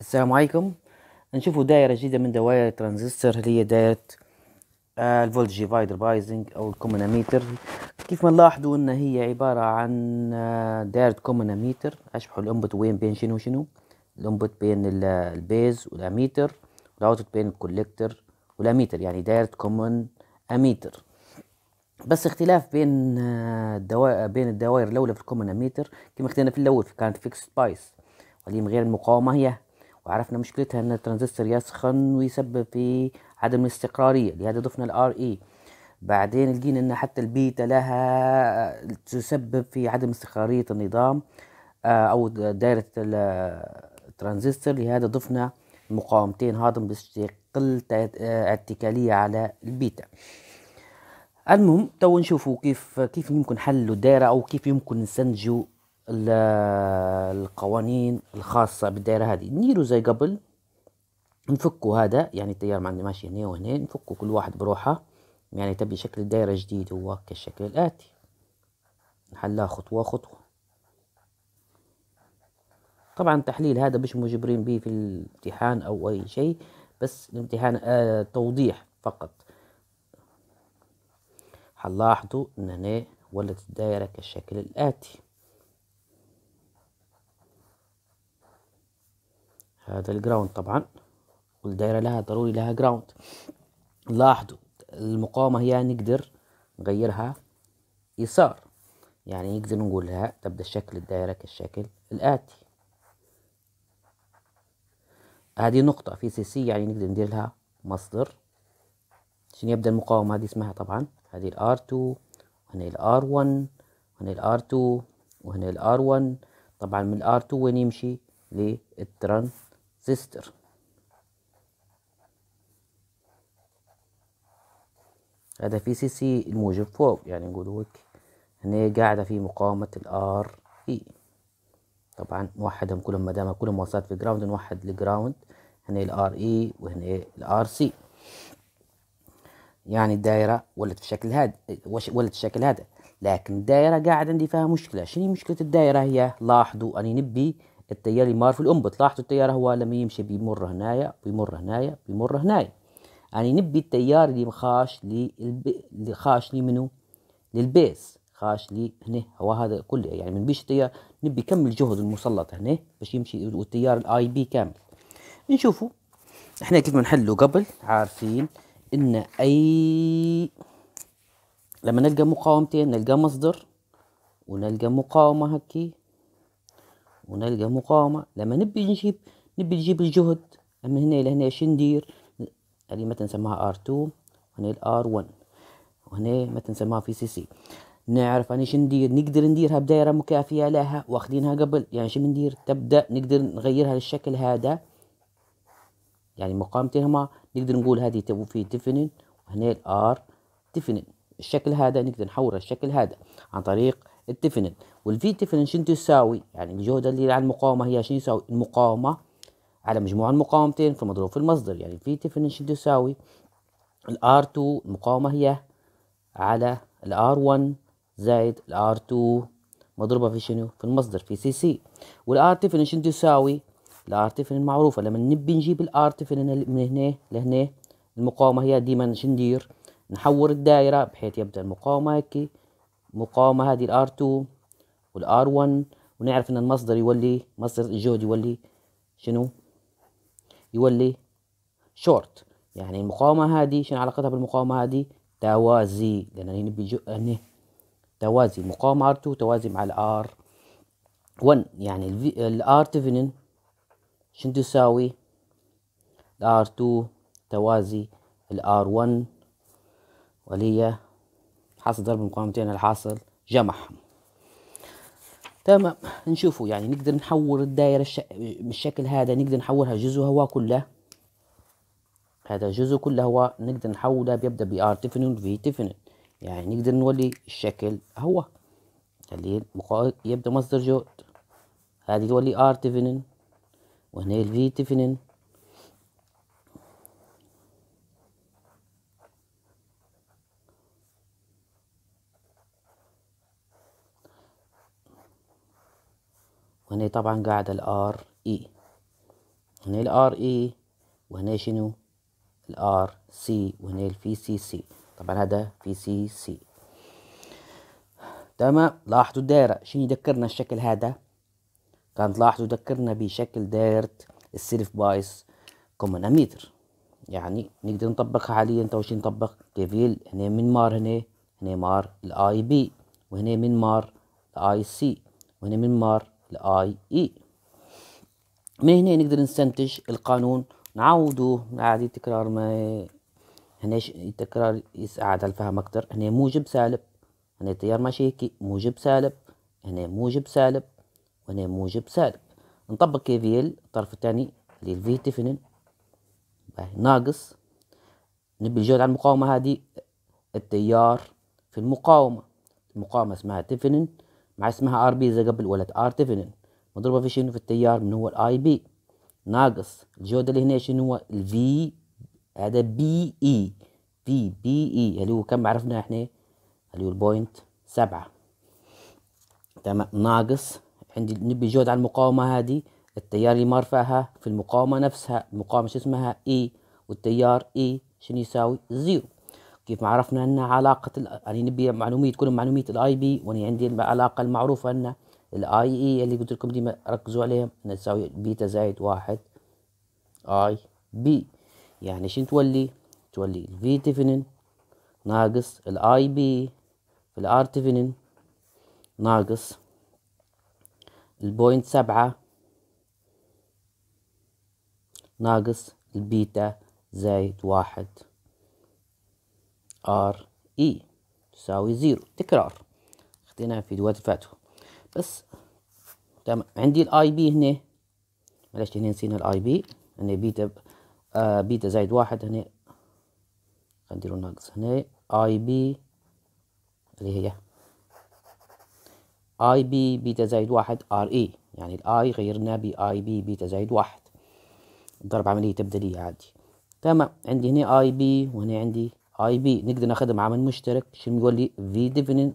السلام عليكم نشوفوا دائره جديده من دوائر الترانزستور اللي هي دائره آه، الفولت ديفايدر بايزنج او أميتر كيف ما نلاحظوا ان هي عباره عن آه، دائره أميتر اشبحوا الانبوت وين بين شنو شنو الانبوت بين البيز والاميتر والاوتبوت بين الكوليكتر والاميتر يعني دائره كومن اميتر بس اختلاف بين آه، الدوائر بين الدوائر الاولى في اميتر كما اختلفنا في الاول كانت فيكس بايس واللي من غير المقاومه هي وعرفنا مشكلتها ان الترانزستور يسخن ويسبب في عدم الاستقراريه لهذا ضفنا الار اي e. بعدين لقينا ان حتى البيتا لها تسبب في عدم استقراريه النظام آه، او دائره الترانزستور لهذا ضفنا مقاومتين هاضم باستقل اتكاليه آه، على البيتا المهم تو نشوفوا كيف كيف يمكن حل الدائره او كيف يمكن نسنجوا القوانين الخاصة بالدائرة هذه نديرو زي قبل نفكوا هذا يعني التيار عندي ماشي هنا وهنا نفكوا كل واحد بروحه يعني تبي شكل الدائرة جديد هو كالشكل الآتي نحلها خطوة خطوة طبعا التحليل هذا مش مجبرين به في الامتحان أو أي شيء بس الامتحان آه توضيح فقط هنلاحظوا أن هنا ولت الدائرة كالشكل الآتي هذا الجراوند طبعا والدائرة لها ضروري لها جراوند لاحظوا المقاومة هي نقدر نغيرها يسار يعني نقدر نقول لها تبدأ شكل الدائرة كالشكل الآتي هذه نقطة في سي سي يعني نقدر ندير لها مصدر عشان يبدأ المقاومة هذه اسمها طبعا هذه الار 2 وهنا الار 1 وهنا الار 2 وهنا الار 1 طبعا من الار 2 وين يمشي للترن سيستر هذا في سي سي الموجب فوق يعني نقول هيك هنا قاعدة في مقاومة الار اي طبعا نوحدهم كلهم ما دام كلهم وصلت في جراوند نوحد الجراوند هنا الار اي e وهنا الار سي يعني الدائرة ولت بشكل هذا ولت بشكل هذا لكن الدائرة قاعد عندي فيها مشكلة شنو مشكلة الدائرة هي لاحظوا أني نبي التيار مار في الام بتلاحظوا التيار هو لما يمشي بيمر هنايا بيمر هنايا بيمر هنايا يعني نبي التيار اللي خاش لي اللي خاش لي منو للبيس خاش لي هنا هو هذا كله يعني من بيش التيار نبي كم الجهد المسلط هنا باش يمشي والتيار الاي بي كامل نشوفوا احنا كيف نحلوا قبل عارفين ان اي لما نلقى مقاومتين نلقى مصدر ونلقى مقاومة هكي ونلقى مقاومة لما نبي نجيب نبي نجيب الجهد من هنا إلى هنا شندير هذه ما نسماها R2 وهنا ال R1 وهنا ما نسماها في سي سي نعرف أنا شو ندير نقدر نديرها بدائرة مكافية لها واخدينها قبل يعني شو بندير تبدأ نقدر نغيرها للشكل هذا يعني مقامتين هما نقدر نقول هذه تبو في ديفينين وهنا الار ديفينين الشكل هذا نقدر نحوره الشكل هذا عن طريق التفنن والفي تفنن شنو تساوي يعني الجهد اللي على المقاومه هي شنو يساوي المقاومه على مجموع المقاومتين في المضروب في المصدر يعني الفي تفنن شنو تساوي الار 2 المقاومه هي على الار 1 زائد الار 2 مضروبه في شنو في المصدر في سي سي والار تفنن شنو تساوي الار تفنن معروفه لما نبي نجيب الار تفنن من هنا لهنا المقاومه هي ديما شندير نحور الدائره بحيث يبدا المقاومه هيك مقاومة هذه الار 2 والار 1 ونعرف ان المصدر يولي مصدر الجهد يولي شنو يولي شورت يعني المقاومة هذه شنو علاقتها بالمقاومة هذه توازي لأن هنا بيجو توازي مقاومة R2 توازي مع الار 1 يعني الار تيفنن شنو تساوي الار 2 توازي الار 1 واللي هي حاصل ضرب مقاومتين الحاصل جمعهم تمام نشوفوا يعني نقدر نحول الدائرة الش... بالشكل هذا نقدر نحولها جزء هواء كله هذا جزء كله هواء نقدر نحوله بيبدأ بآر تفنن في تفنن يعني نقدر نولي الشكل هواء اللي مقا... يبدأ مصدر جهد هذه تولي آر تفنن وهنا الفي تفنن وهنا طبعا قاعدة الار اي e. هنا الار اي e، وهنا شنو الار سي وهنا V سي سي طبعا هذا في سي سي تمام لاحظوا الدائرة شنو يذكرنا الشكل هذا كانت لاحظوا يذكرنا بشكل دائرة السيلف بايس كومناميتر يعني نقدر نطبقها حاليا تو شنو نطبق كيفيل هنا من مار هنا هنا مار الاي بي وهنا من مار الاي سي وهنا من مار الاي اي من هنا نقدر نستنتج القانون نعوضوه عادي تكرار ما هناش التكرار يساعد على الفهم اكتر هنا موجب سالب هنا تيار ماشي هيك موجب سالب هنا موجب سالب وهنا موجب سالب نطبق كي في ال الطرف الثاني اللي الفي تفنن ناقص نبي الجهد على المقاومة هذه التيار في المقاومة المقاومة اسمها تفنن مع اسمها ار بي اذا قبل ولد ارتفنين مضروبه في شنو في التيار من هو الاي بي ناقص الجوده اللي هنا شنو هو الفي هذا بي اي في بي اي اللي هو كم عرفناه احنا اللي هو البوينت سبعة تمام ناقص عندي نبي جود على المقاومة هذه التيار اللي مرفعها في المقاومة نفسها المقاومة شو اسمها اي e. والتيار اي e شنو يساوي زيرو كيف ما عرفنا ان علاقه يعني نبي معلوميه تكون معلوميه الاي بي واني عندي العلاقه المعروفه ان الاي اي e اللي قلت لكم ديما ركزوا عليها نساوي بيتا زائد واحد اي بي يعني شنو تولي تولي في تيفنن ناقص الاي بي في الار تيفنن ناقص البوينت سبعة ناقص البيتا زائد واحد ار اي e تساوي زيرو تكرار اخذناها في فيديوهات الفاتو بس تمام عندي الاي بي هنا معلش هنا نسينا الاي بي هنا بيتا آه، بيتا زائد واحد هنا نديرو ناقص هنا اي بي اللي هي اي بي بيتا زائد واحد ار اي e. يعني الاي ب باي بي بيتا زائد واحد ضرب عملية تبدلية عادي تمام عندي هنا اي بي وهنا عندي اي بي نقدر ناخذها مع من مشترك شنو بيقول لي في ديفينين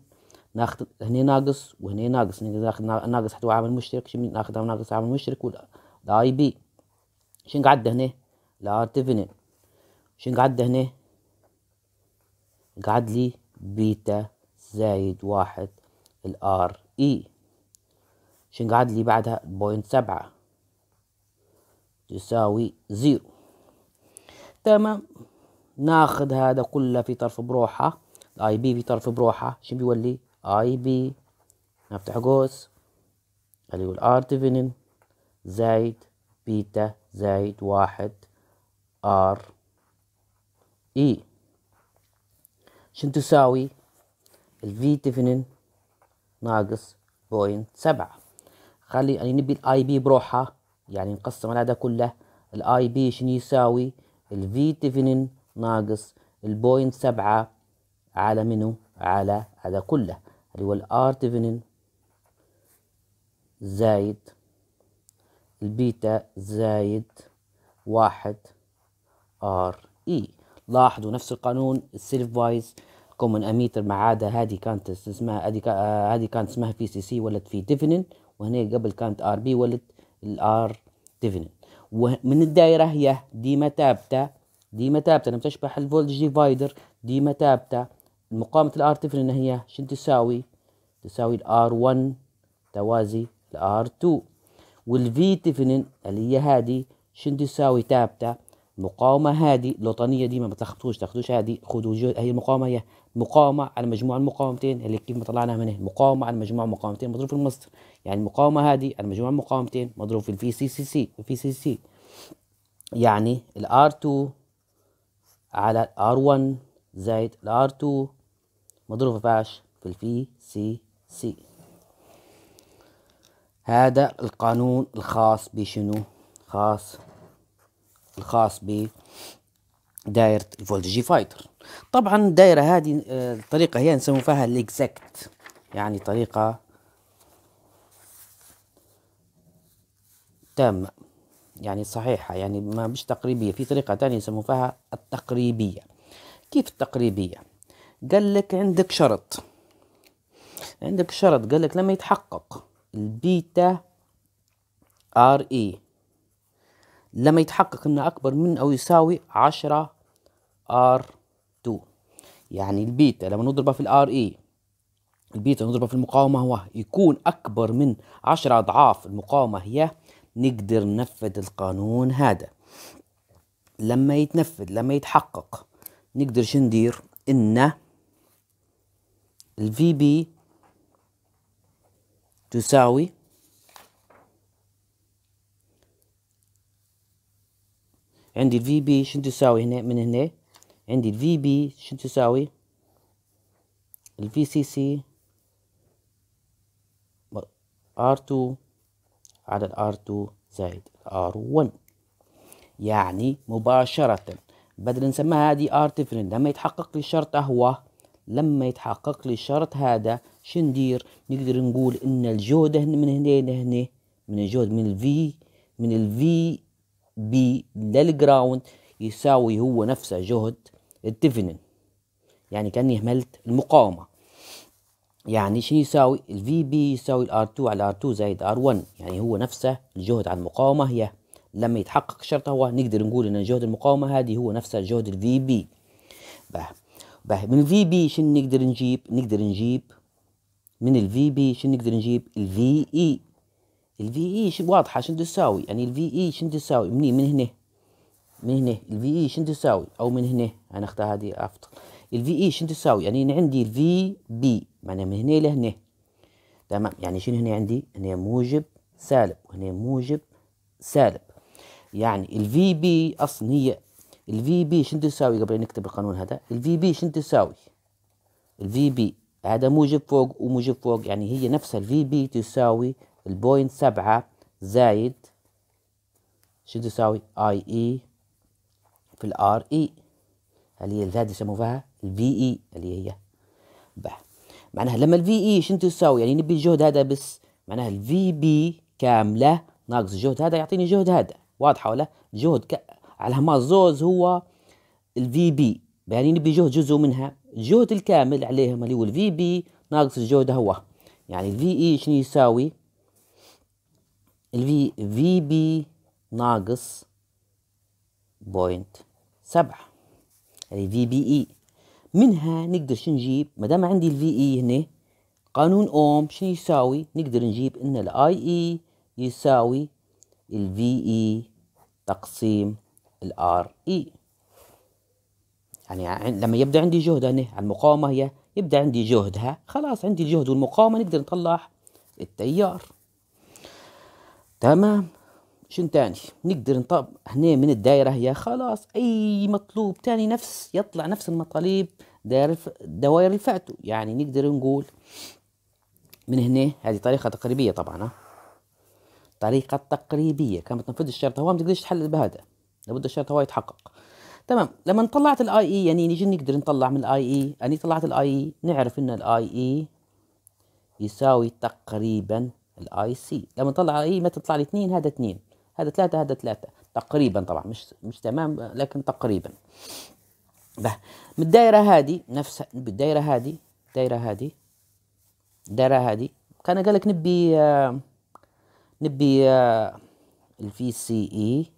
ناخذ هنا ناقص وهنا ناقص نقدر ناخذ ناقص حتى عامل مشترك شنو ناخدها ناقص عامل مشترك ولا الاي بي شنو قعد هنا الار ديفينين شنو قعد هنا قعد لي بيتا زايد واحد الار اي شنو قعد لي بعدها بوينت سبعة تساوي زيرو تمام ناخذ هذا كله في طرف بروحه الاي بي في طرف بروحه شو بيولي اي بي نفتح قوس اللي هو الار ديفينن زايد بيتا زايد واحد ار اي شن تساوي الفي ديفينن ناقص بوينت سبعة خلي يعني نبي الاي بي بروحها يعني نقسم على هذا كله الاي بي شنو يساوي الفي ديفينن ناقص البوينت سبعة على منو على على كله اللي هو الار تيفنين زايد البيتا زايد واحد ار اي e. لاحظوا نفس القانون السيلف وايز كومن اميتر ما عدا هذه كانت اسمها هذه كانت اسمها في سي سي ولت في ديفنن وهنا قبل كانت ار بي ولت الار ديفنن ومن الدائره هي ديما ثابته ديما ثابته لما تشبح الفولتج ديفايدر ديما ثابته مقاومه الار تفرق ان هي شن تساوي تساوي الار 1 توازي الار 2 والفي تفنن اللي هي هادي شن تساوي ثابته مقاومه هادي لوطنيه ديما ما تاخذوش تاخدوش هادي خدوا هي المقاومه هي مقاومه على مجموع المقاومتين اللي كيف ما طلعناها من مقاومه على مجموع مقاومتين مضروب في المصدر يعني المقاومه هادي على مجموع المقاومتين مضروب في الفي سي سي سي في سي سي يعني الار 2 على R1 زائد ال R2 مضروبة في عش في الفي سي سي هذا القانون الخاص بشنو خاص الخاص ب دائرة الفولتجي فايتر طبعا الدائرة هذه آه، الطريقة هي نسمو فيها الاكزاكت يعني طريقة تامة يعني صحيحة يعني ما مش تقريبية في طريقة تانية يسموها فيها التقريبية كيف التقريبية قال لك عندك شرط عندك شرط قال لك لما يتحقق البيتا ار اي لما يتحقق انه اكبر من او يساوي عشرة ار 2 يعني البيتا لما نضربها في الار اي البيتا نضربها في المقاومة هو يكون أكبر من عشرة أضعاف المقاومة هي نقدر ننفذ القانون هذا لما يتنفذ لما يتحقق نقدر شو ندير ان الفي بي تساوي عندي الفي بي شو تساوي هنا من هنا عندي الفي بي شو تساوي الفي سي سي ار 2 على الار 2 زائد الار 1 يعني مباشرة بدل نسميها هذه ار تفرن لما يتحقق لي الشرط اهو لما يتحقق لي الشرط هذا شو ندير؟ نقدر نقول ان الجهد من هنا لهنا من الجهد من الفي من الفي بي للجراوند يساوي هو نفسه جهد التفنن يعني كاني اهملت المقاومه يعني شنو يساوي في بي يساوي الار 2 على ار 2 زائد ار 1 يعني هو نفسه الجهد على المقاومة هي لما يتحقق الشرط هو نقدر نقول ان جهد المقاومة هذه هو نفسه جهد في بي باه باه من الفي بي شنو نقدر نجيب نقدر نجيب من في بي شنو نقدر نجيب في اي في اي واضحة شنو تساوي يعني في اي e شنو تساوي من من هنا من هنا في اي e شنو تساوي او من هنا انا اختار هذه افضل في اي e شنو تساوي يعني عندي في بي معناها من هنا لهنا تمام يعني شنو هنا عندي هنا موجب سالب وهنا موجب سالب يعني الفي بي اصلا هي الفي بي شنو تساوي قبل نكتب القانون هذا الفي بي شنو تساوي الفي بي هذا موجب فوق وموجب فوق يعني هي نفسها الفي بي تساوي البوينت سبعة زايد شنو تساوي اي اي e في الار اي اللي e. هي هذه يسموها الفي اي اللي هي بح. معناها لما الفي اي e شنو تساوي يعني نبي الجهد هذا بس معناها الفي بي كامله ناقص الجهد هذا يعطيني جهد هذا واضحه ولا جهد ك... على ما زوز هو الفي بي يعني نبي جهد جزء منها الجهد الكامل عليهم اللي هو الفي بي ناقص الجهد هو يعني الفي اي e شنو يساوي الفي في بي ناقص بوينت سبعة يعني في بي اي منها نقدر نجيب ما دام عندي الفي اي e هنا قانون اوم شنو يساوي نقدر نجيب ان الاي اي e يساوي الفي اي e تقسيم الار اي يعني لما يبدا عندي جهد هنا على المقاومه هي يبدا عندي جهدها خلاص عندي الجهد والمقاومه نقدر نطلع التيار تمام شن تاني نقدر نطب هنا من الدائرة هي خلاص أي مطلوب تاني نفس يطلع نفس المطالب دائرة دوائر الفاتو يعني نقدر نقول من هنا هذه طريقة تقريبية طبعا طريقة تقريبية كما تنفذ الشرط هو ما تقدرش تحل بهذا لابد الشرط هو يتحقق تمام لما طلعت الاي اي يعني نجي نقدر نطلع من الاي اي يعني طلعت الاي اي نعرف ان الاي اي يساوي تقريبا الاي سي لما نطلع الاي اي ما تطلع لي اثنين هذا اثنين هذا ثلاثة هذا ثلاثة تقريبا طبعا مش مش تمام لكن تقريبا ده من الدائرة هذه نفسها بالدائرة هذه الدائرة هذه الدائرة هذه كان قال لك نبي نبي آه الفي سي اي e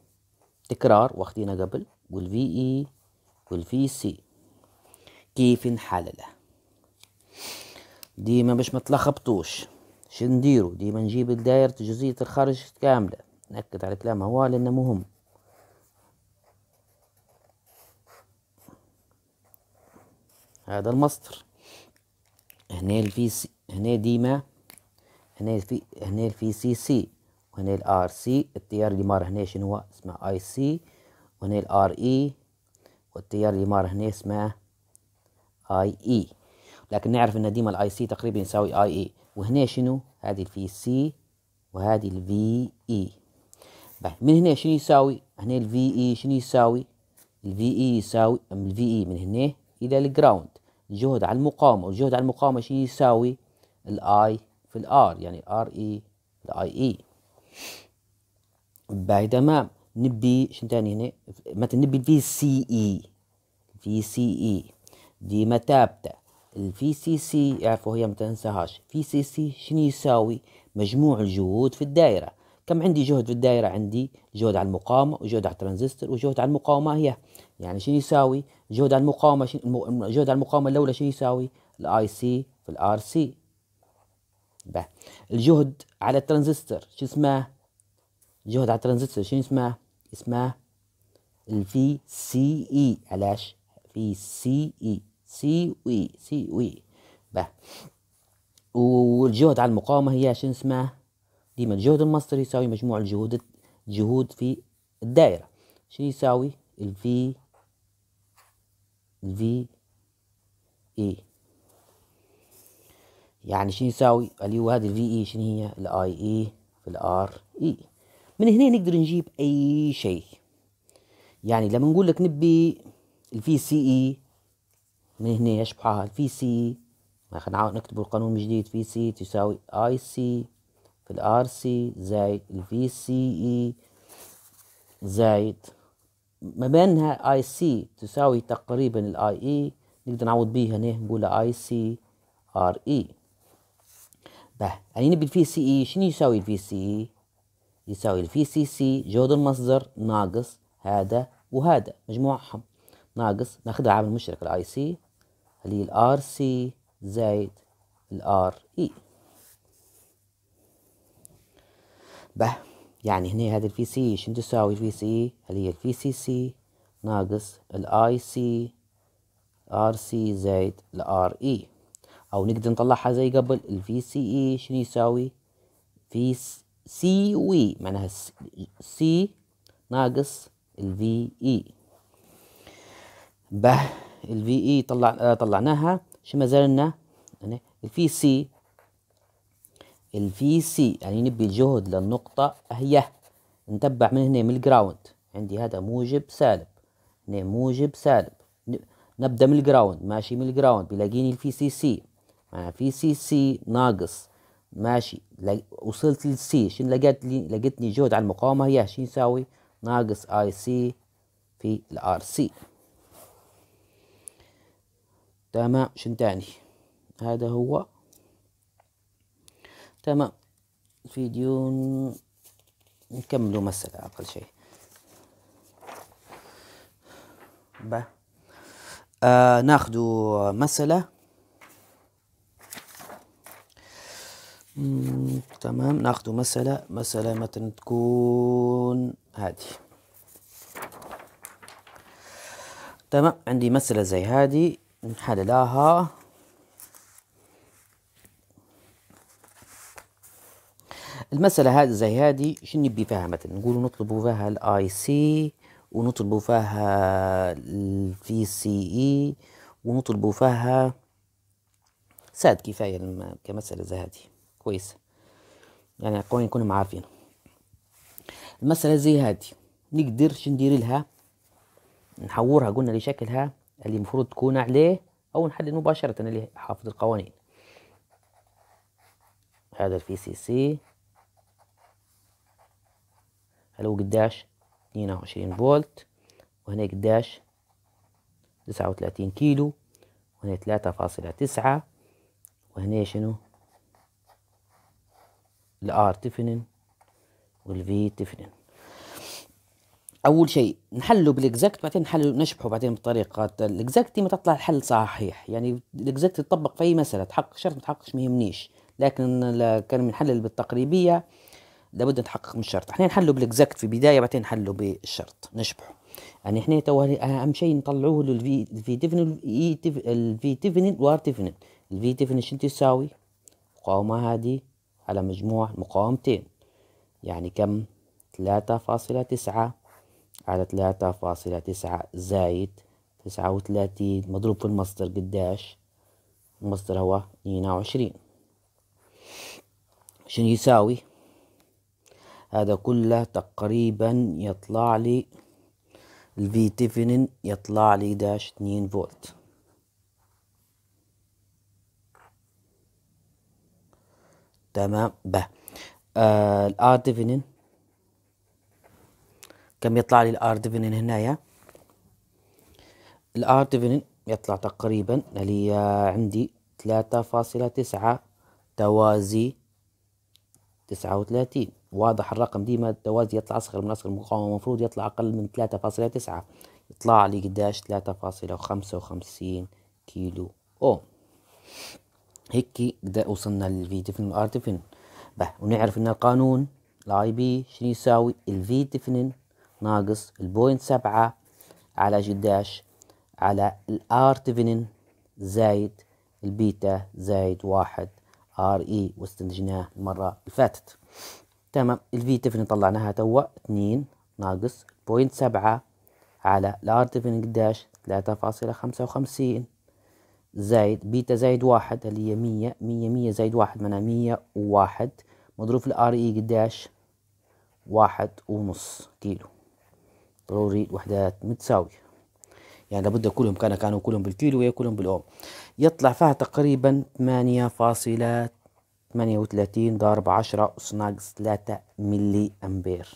تكرار واخدينا قبل والفي اي e، والفي سي كيف نحلله ديما باش ما تلخبطوش شنديرو ديما نجيب الدائرة جزيئة الخارج كاملة نأكد على كلام هو لأنه مهم هذا المصدر هنا الفي سي هنا ديما هنا الفي هنا الفي سي سي وهنا الار سي التيار اللي مار هنا شنو هو اسمه اي سي وهنا الار اي والتيار اللي مار هنا اسمه اي اي لكن نعرف ان ديما الاي سي تقريبا يساوي اي اي وهنا شنو هذه الفي سي وهذه الفي اي من هنا شنو يساوي هنا الفي اي e شنو يساوي الفي اي e يساوي ام الفي اي e من هنا الى الجراوند الجهد على المقاومه والجهد على المقاومه شنو يساوي الاي في الار يعني ار اي الاي اي بعد تمام نبي شنو ثاني هنا مثلا نبي الفي سي اي في سي اي ديما ثابته الفي سي سي اعرفوا هي ما تنساهاش في سي سي شنو يساوي مجموع الجهود في الدائره كم عندي جهد في الدائرة عندي جهد على المقاومة وجهد على الترانزستور وجهد على المقاومة هي يعني شنو يساوي جهد على المقاومة جهد على المقاومة الأولى شنو يساوي الاي سي في الار سي به الجهد على الترانزستور شو اسمه جهد على الترانزستور شنو اسمه اسمه الفي سي اي e. علاش في سي اي سي وي سي وي به والجهد على المقاومة هي شنو اسمه ديما الجهد المصدر يساوي مجموع الجهود الجهود في الدائرة شنو يساوي ال V اي e. يعني شنو يساوي اللي هو هذه الفي اي e شنو هي الاي اي في e، الار اي من هنا نقدر نجيب اي شيء يعني لما نقول لك نبي الفي سي اي من هنا يشبحها الفي سي اي نكتب القانون من جديد في سي تساوي اي سي في الار سي زائد الفي VCE زائد ما بينها IC تساوي تقريبا الاي IE نقدر نعوض بيها هنا نقول اي سي ار باه يعني نبي الفي VCE شنو يساوي الفي VCE يساوي الفي VCC جهد المصدر ناقص هذا وهذا مجموعهم ناقص ناخذها عامل مشترك الاي IC اللي هي الار RC زائد الار RE به يعني هنا هذا الفي سي شنو تساوي الفي سي اللي هي الفي سي سي ناقص الاي سي ار سي زائد الار اي او نقدر نطلعها زي قبل الفي سي اي شنو يساوي في سي وي معناها سي ناقص الفي اي به الفي اي طلع آه، طلعناها شو ما زال لنا يعني الفي سي الفي سي يعني نبي الجهد للنقطة هي نتبع من هنا من الجراوند عندي هذا موجب سالب هنا موجب سالب نبدا من الجراوند ماشي من الجراوند بلاقيني الفي سي سي معناها في سي سي ناقص ماشي وصلت للسي شن لقيت لي لقيتني جهد على المقاومة هي شنو يساوي ناقص اي سي في الار سي تمام شنو تاني هذا هو تمام فيديو نكملو مسألة أقل شيء با آه ناخدو مسألة تمام ناخدو مسألة مسألة مثلا تكون هذه تمام عندي مسألة زي هذه نحللها المسألة هذا زي هذه شنو نبي فيها مثلا نقول نطلبوا فيها الاي سي ونطلبوا فيها الفي سي اي e ونطلبوا فيها ساد كفاية كمسألة زي هذه كويس يعني قوي نكون عارفين المسألة زي هذه نقدر ندير لها نحورها قلنا لشكلها اللي المفروض تكون عليه او نحدد مباشرة اللي حافظ القوانين هذا الفي سي سي هلو قداش اثنين وعشرين فولت وهنا قداش تسعة وتلاتين كيلو وهنا تلاتة فاصلة تسعة وهنا شنو الار تفنن والفي تفنن اول شيء نحله بالاكزاكت بعدين نحله نشبحه بعدين بطريقه الاكزاكت ما تطلع الحل صحيح يعني الاكزاكت تطبق في اي مساله تحقق شرط ما تحققش ما يهمنيش لكن كان بنحلل بالتقريبيه لابد نتحقق من الشرط احنا نحلوا بالاكزاكت في بدايه بعدين نحلوا بالشرط نشبحه يعني احنا تو اهم شيء نطلعوه له الفي الفي ديفنن الفي ديفنن وار ديفنن الفي شنو تساوي مقاومه هذه على مجموع مقاومتين يعني كم ثلاثة فاصلة تسعة على ثلاثة فاصلة تسعة زايد تسعة وثلاثين مضروب في المصدر قداش المصدر هو اثنين وعشرين شنو يساوي هذا كله تقريبا يطلع لي الفي تيفنين يطلع لي داش اتنين فولت تمام به آه الار تيفنين كم يطلع لي الار هنا هنايا الار تيفنين يطلع تقريبا اللي عندي ثلاثة فاصلة تسعة توازي 39 واضح الرقم ديما التوازي يطلع أصغر من أصغر المقاومة المفروض يطلع أقل من 3.9 يطلع لي قداش 3.55 كيلو أوم هيك قد وصلنا للفي ديفنين والار ديفنين ونعرف ان القانون الاي بي شنو يساوي الفي ديفنين ناقص البوينت سبعة على قداش على الار ديفنين زايد البيتا زايد واحد ار اي e واستنتجناه المرة اللي فاتت تمام الفي تفن طلعناها توا 2 ناقص بوينت سبعة على الار تفن قداش ثلاثة فاصلة خمسة وخمسين زايد بيتا زايد واحد اللي هي مية مية مية زايد واحد معناها مية وواحد مضروب في الار اي e قداش واحد ونص كيلو ضروري الوحدات متساوية يعني لابد كلهم كانوا كانوا كلهم بالكيلو وياكلهم بالاوم يطلع فيها تقريبا 8.38 ضرب 10 أس ناقص 3 ملي أمبير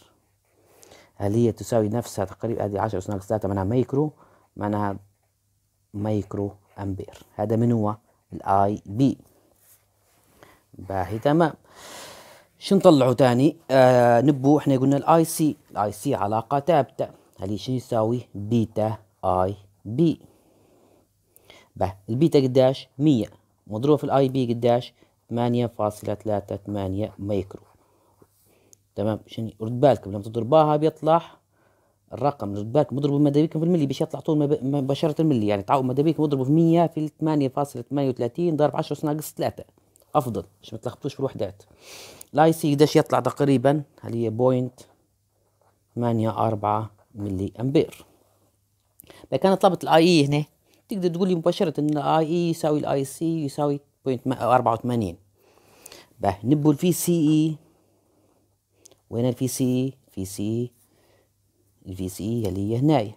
هل هي تساوي نفسها تقريبا هذه 10 أس ناقص 3 معناها مايكرو معناها مايكرو أمبير هذا من هو الاي بي باهي تمام شو نطلعوا تاني آه نبو احنا قلنا الاي سي الاي سي علاقه ثابته هل شنو يساوي بيتا اي بي به البيتا قداش 100 مضروبة في الاي بي قداش 8.38 ميكرو تمام عشان رد بالكم لما تضرباها بيطلع الرقم رد بالكم اضربوا مدابيكم في الملي باش يطلع طول مباشره الملي يعني تعاود مدابيكم اضربوا في 100 في 8.38 ضرب 10 ناقص 3 افضل باش ما تلخبطوش في الوحدات الاي سي قداش يطلع تقريبا هل هي بوينت ثمانية اربعة ملي امبير اذا انا طلبت الاي اي e هنا تقدر تقول لي مباشره ان الاي اي e يساوي الاي سي يساوي 84 به نبوا الفي سي اي وين الفي سي في سي e؟ الفي سي اللي هي هنايا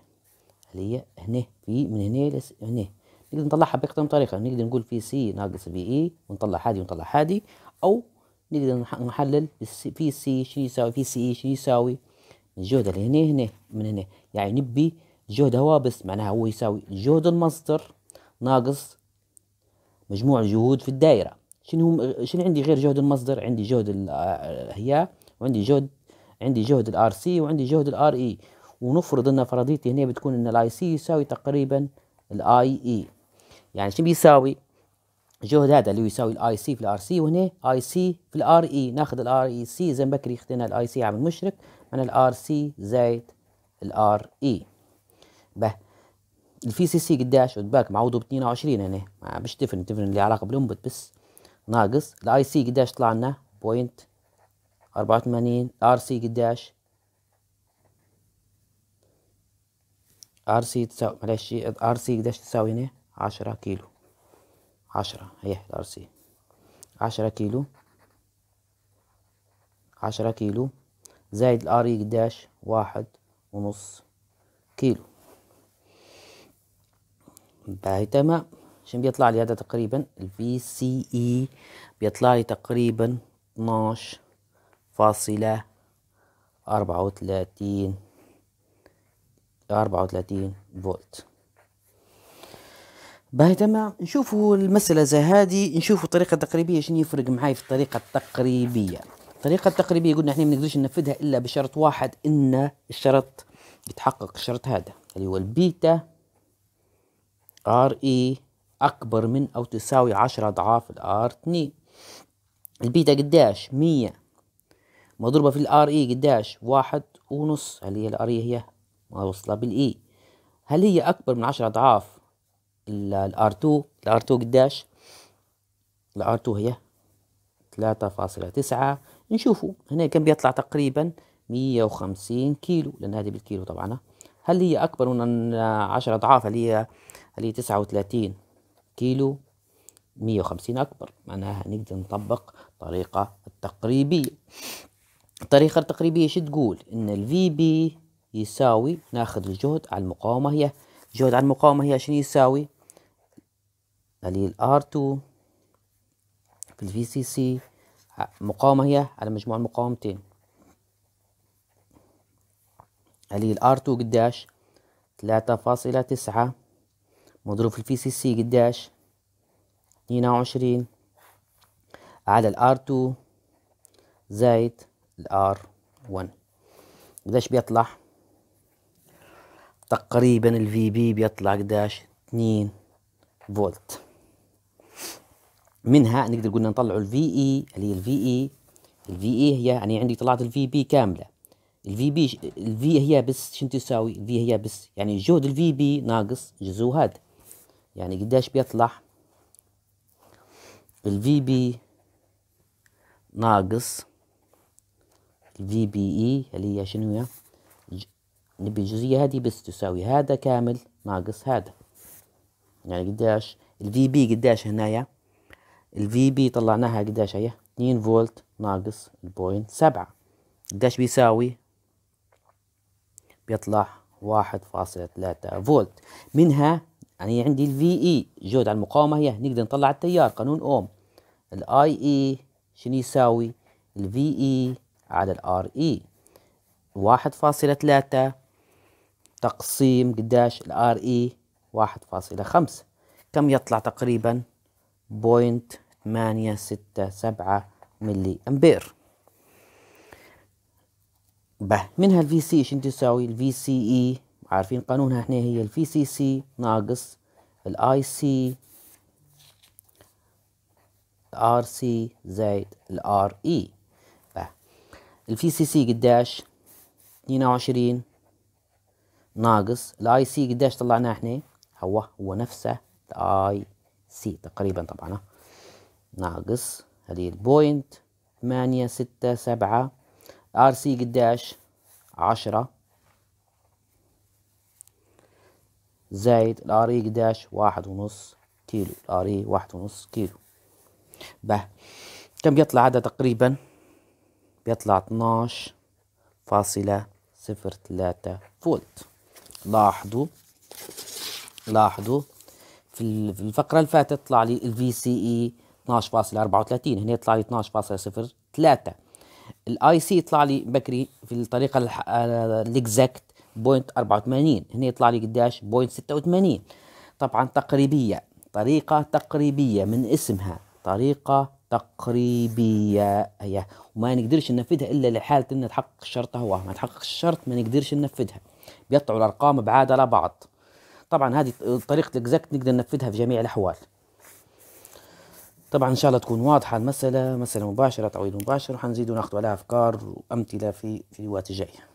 اللي هي هنا في من هنا لهنا نقدر نطلعها باكثر من طريقه نقدر نقول في سي ناقص في اي ونطلع هذه ونطلع هذه او نقدر نحلل في سي شنو يساوي في سي شنو يساوي الجهد اللي هنا هنا من هنا يعني نبي جهد هوابس معناها هو يساوي جهد المصدر ناقص مجموع الجهود في الدائرة شنو شنو عندي غير جهد المصدر عندي جهد ال آه، هي وعندي جهد عندي جهد الار سي وعندي جهد الار اي ونفرض ان فرضيتي هنا بتكون ان الاي سي يساوي تقريبا الاي اي يعني شنو بيساوي جهد هذا اللي يساوي الاي سي في الار سي وهنا اي سي في الار اي ناخذ الار اي سي زي ما بكري اختينا الاي سي عامل مشرك معناها الار سي زائد الار اي به الفي سي سي قداش باك معوضه ب 22 هنا ما باش تفن تفن اللي علاقه بالانبوت بس ناقص الاي سي قداش طلع لنا بوينت 84 ار سي قداش ار سي تساوي معلش ار سي قداش تساوي هنا 10 كيلو 10 هي الار سي 10 كيلو 10 كيلو زائد الار اي قداش واحد ونص كيلو باهي تمام عشان بيطلع لي هذا تقريبا الفي سي اي e بيطلع لي تقريبا 12 فاصلة أربعة وثلاثين أربعة وثلاثين فولت باهي تمام نشوفوا المسألة زي هذه نشوفوا الطريقة التقريبية شنو يفرق معاي في الطريقة التقريبية الطريقة التقريبية قلنا احنا ما نقدرش ننفذها إلا بشرط واحد إن الشرط يتحقق الشرط هذا اللي هو البيتا ار اي e اكبر من او تساوي عشرة اضعاف الار 2 البيتا قداش مية مضروبة في الار اي e قداش واحد ونص هل هي الار اي e؟ هي موصلة بالاي هل هي اكبر من عشرة اضعاف الار 2 الار 2 قداش الار 2 هي ثلاثة فاصلة تسعة نشوفوا هنا كم بيطلع تقريبا مية وخمسين كيلو لان هذه بالكيلو طبعا هل هي أكبر من عشرة أضعاف اللي هي اللي تسعة وثلاثين كيلو مية وخمسين أكبر معناها نقدر نطبق طريقة التقريبية الطريقة التقريبية شو تقول إن الفي بي يساوي ناخذ الجهد على المقاومة هي الجهد على المقاومة هي شنو يساوي اللي هي الار 2 في ال سي سي مقاومة هي على مجموع المقاومتين هي الار 2 قداش تلاتة فاصلة تسعة مضروب في الفي سي سي قداش اثنين وعشرين على الار تو زايد الار ون قداش بيطلع تقريبا الفي بي بيطلع قداش اثنين فولت منها نقدر قلنا نطلعوا الفي اي اللي هي الفي اي الفي اي هي يعني عندي طلعت الفي بي كامله الفي بي الفي هي بس شنو تساوي الفي هي بس يعني جهد الفي بي ناقص جزء هذا يعني قديش بيطلع الفي بي ناقص الفي بي اي e، اللي هي شنو هي نبي الجزئيه هذه بس تساوي هذا كامل ناقص هذا يعني قديش الفي بي قديش هنايا الفي بي طلعناها قديش هي 2 فولت ناقص البوينت سبعة قديش بيساوي بيطلع 1.3 فولت منها يعني عندي الفي اي e جهد على المقاومه هي نقدر نطلع التيار قانون اوم الاي اي e شنو يساوي الفي اي e على الار اي 1.3 تقسيم قداش الار اي 1.5 كم يطلع تقريبا 0.867 ملي امبير به منها الفي سي ايش تساوي الفي سي اي e، عارفين قانونها احنا هي الفي سي سي ناقص الاي سي ار سي زائد الار اي الفي سي سي قداش 22 ناقص الاي سي قداش طلعناه احنا هو هو نفسه الاي سي تقريبا طبعا ناقص هذه البوينت ثمانية ستة سبعة ار سي قداش عشرة زايد الار اي قداش واحد ونص كيلو الار اي واحد ونص كيلو به كم بيطلع هذا تقريبا بيطلع اتناش فاصلة صفر تلاتة فولت لاحظوا لاحظوا في الفقرة اللي فاتت طلع لي الفي سي اي 12.34 هنا يطلع لي 12.03 الاي سي يطلع لي بكري في الطريقه آه، الاكزاكت بوينت 84 هنا يطلع لي قداش بوينت 86 طبعا تقريبيه طريقه تقريبيه من اسمها طريقه تقريبيه هي وما نقدرش ننفذها الا لحاله ان تحقق الشرط هو ما تحقق الشرط ما نقدرش ننفذها بيطلعوا الارقام بعاد على بعض طبعا هذه طريقه الاكزاكت نقدر ننفذها في جميع الاحوال طبعا ان شاء الله تكون واضحه المساله مساله مباشره تعويض مباشر وحنزيد ناخذ عليها افكار وامثله في في الوقت الجاي